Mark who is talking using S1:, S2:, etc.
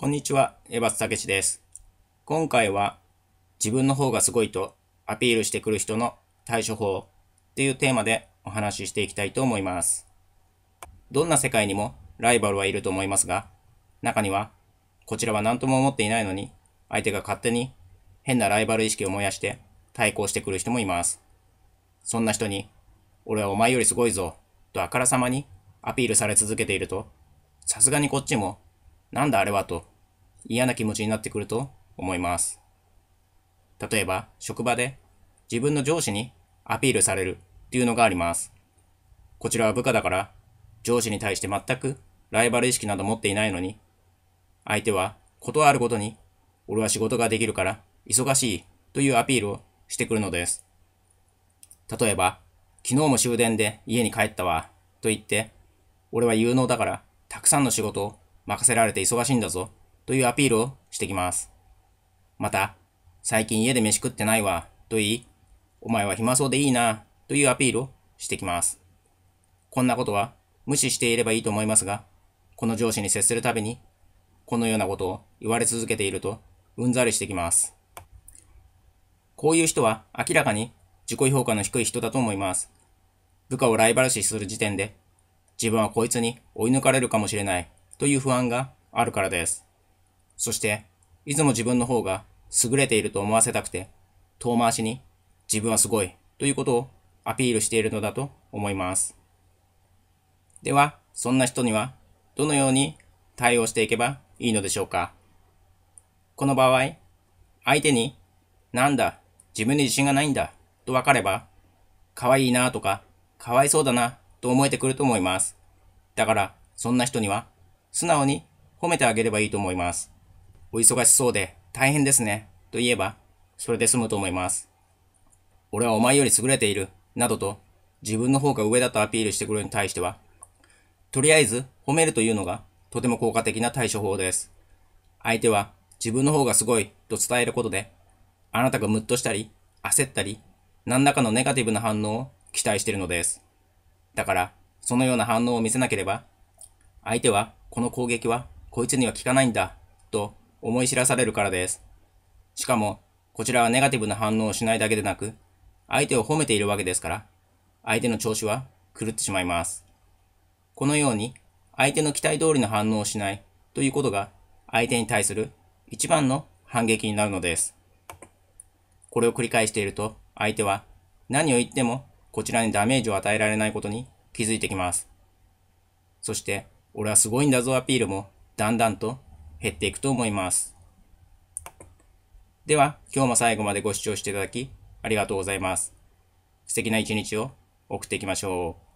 S1: こんにちは、江松武です。今回は自分の方がすごいとアピールしてくる人の対処法っていうテーマでお話ししていきたいと思います。どんな世界にもライバルはいると思いますが、中にはこちらは何とも思っていないのに相手が勝手に変なライバル意識を燃やして対抗してくる人もいます。そんな人に、俺はお前よりすごいぞ、とあからさまにアピールされ続けていると、さすがにこっちも、なんだあれはと嫌な気持ちになってくると思います。例えば、職場で自分の上司にアピールされるっていうのがあります。こちらは部下だから、上司に対して全くライバル意識など持っていないのに、相手は断あるごとに、俺は仕事ができるから忙しいというアピールをしてくるのです。例えば、昨日も終電で家に帰ったわと言って、俺は有能だからたくさんの仕事を任せられて忙しいんだぞというアピールをしてきます。また、最近家で飯食ってないわと言い、お前は暇そうでいいなというアピールをしてきます。こんなことは無視していればいいと思いますが、この上司に接するたびに、このようなことを言われ続けていると、うんざりしてきます。こういう人は明らかに自己評価の低い人だと思います。部下をライバル視する時点で、自分はこいつに追い抜かれるかもしれないという不安があるからです。そして、いつも自分の方が優れていると思わせたくて、遠回しに自分はすごいということをアピールしているのだと思います。では、そんな人にはどのように対応していけばいいのでしょうか。この場合、相手に、なんだ、自分に自信がないんだと分かれば、可愛いなとか、かわいそうだなと思えてくると思います。だから、そんな人には素直に褒めてあげればいいと思います。お忙しそうで大変ですね、と言えば、それで済むと思います。俺はお前より優れている、などと、自分の方が上だとアピールしてくるに対しては、とりあえず褒めるというのがとても効果的な対処法です。相手は自分の方がすごいと伝えることで、あなたがムッとしたり、焦ったり、何らかのネガティブな反応を期待しているのです。だから、そのような反応を見せなければ、相手はこの攻撃はこいつには効かないんだと思い知らされるからです。しかも、こちらはネガティブな反応をしないだけでなく、相手を褒めているわけですから、相手の調子は狂ってしまいます。このように、相手の期待通りの反応をしないということが、相手に対する一番の反撃になるのです。これを繰り返していると、相手は何を言ってもこちらにダメージを与えられないことに気づいてきます。そして、俺はすごいんだぞアピールも、だんだんと減っていくと思います。では、今日も最後までご視聴していただき、ありがとうございます。素敵な一日を送っていきましょう。